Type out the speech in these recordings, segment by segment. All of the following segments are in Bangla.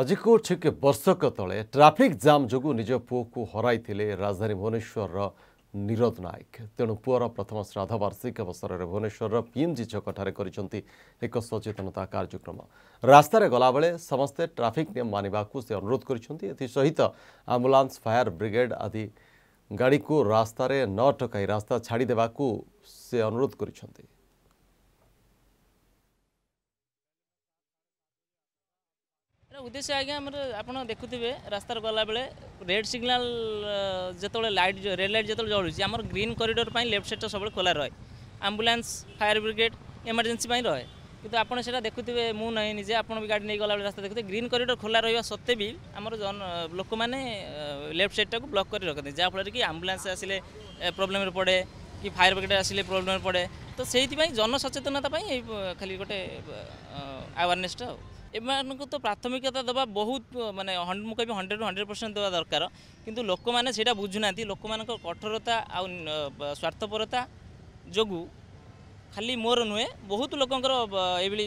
ଆଜିକୁ ଠିକ୍ ବର୍ଷକ ତଳେ ଟ୍ରାଫିକ୍ ଜାମ୍ ଯୋଗୁଁ ନିଜ ପୁଅକୁ ହରାଇଥିଲେ ରାଜଧାନୀ ଭୁବନେଶ୍ୱରର ନିରୋଦ ନାୟକ ତେଣୁ ପୁଅର ପ୍ରଥମ ଶ୍ରାଦ୍ଧବାର୍ଷିକୀ ଅବସରରେ ଭୁବନେଶ୍ୱରର ପିଏମ୍ଜି ଛକଠାରେ କରିଛନ୍ତି ଏକ ସଚେତନତା କାର୍ଯ୍ୟକ୍ରମ ରାସ୍ତାରେ ଗଲାବେଳେ ସମସ୍ତେ ଟ୍ରାଫିକ୍ ନିୟମ ମାନିବାକୁ ସେ ଅନୁରୋଧ କରିଛନ୍ତି ଏଥିସହିତ ଆମ୍ବୁଲାନ୍ସ ଫାୟାର ବ୍ରିଗେଡ୍ ଆଦି ଗାଡ଼ିକୁ ରାସ୍ତାରେ ନ ଅଟକାଇ ରାସ୍ତା ଛାଡ଼ିଦେବାକୁ ସେ ଅନୁରୋଧ କରିଛନ୍ତି উদ্দেশ্য আজ্ঞা আমার আপনার দেখুবে রাস্তার গলাবেলে রেড সিগনাল যেতবে লাইট রেড লাইট যেত জলুছি আমার গ্রিন করিডোর লেফট সাইডটা সবুজ খোলা রয়ে আম্বুলান্স ফায়ার ব্রিগেড এমার্জেন্সি রয়ে কিন্তু আপনার সেটা দেখুবে মু নাই নিজে আপনার বি গাড়ি নিয়ে গলাবেলে রাস্তা দেখুবে গ্রিন করিডোর খোলা রহবা সত্ত্বে বি আমার জন লোক মানে লেফট সাইডটাকে ব্লক করে রাখতে যাফলে কি আম্বুলান্স আসলে প্রোবলেমে পড়ে কি ফায়ার ব্রিগেড আসলে প্রোবলেমে পড়ে তো সেইপাই জনসচেতনতা এই খালি গোটে আওয়ারনেসটা ଏମାନଙ୍କୁ ତ ପ୍ରାଥମିକତା ଦେବା ବହୁତ ମାନେ ମୁଁ କହିବି ହଣ୍ଡ୍ରେଡ଼ରୁ ହଣ୍ଡ୍ରେଡ଼ ପରସେଣ୍ଟ ଦେବା ଦରକାର କିନ୍ତୁ ଲୋକମାନେ ସେଇଟା ବୁଝୁନାହାନ୍ତି ଲୋକମାନଙ୍କ କଠୋରତା ଆଉ ସ୍ୱାର୍ଥପରତା ଯୋଗୁଁ ଖାଲି ମୋର ନୁହେଁ ବହୁତ ଲୋକଙ୍କର ଏଇଭଳି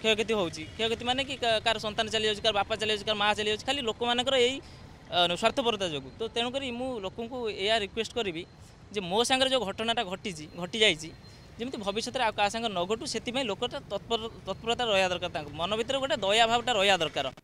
କ୍ଷୟକ୍ଷତି ହେଉଛି କ୍ଷୟକ୍ଷତି ମାନେ କି କାହାର ସନ୍ତାନ ଚାଲିଯାଉଛି କାହାର ବାପା ଚାଲିଯାଉଛି କାହାର ମାଆ ଚାଲିଯାଉଛି ଖାଲି ଲୋକମାନଙ୍କର ଏଇ ସ୍ୱାର୍ଥପରତା ଯୋଗୁଁ ତ ତେଣୁକରି ମୁଁ ଲୋକଙ୍କୁ ଏହା ରିକ୍ୱେଷ୍ଟ କରିବି ଯେ ମୋ ସାଙ୍ଗରେ ଯେଉଁ ଘଟଣାଟା ଘଟିଛି ଘଟିଯାଇଛି ଯେମିତି ଭବିଷ୍ୟତରେ ଆଉ କାହା ସାଙ୍ଗରେ ନ ଘଟୁ ସେଥିପାଇଁ ଲୋକଟା ତତ୍ପର ତତ୍ପରତା ରହିବା ଦରକାର ତାଙ୍କ ମନ ଭିତରେ ଗୋଟେ ଦୟା ଭାବଟା ରହିବା ଦରକାର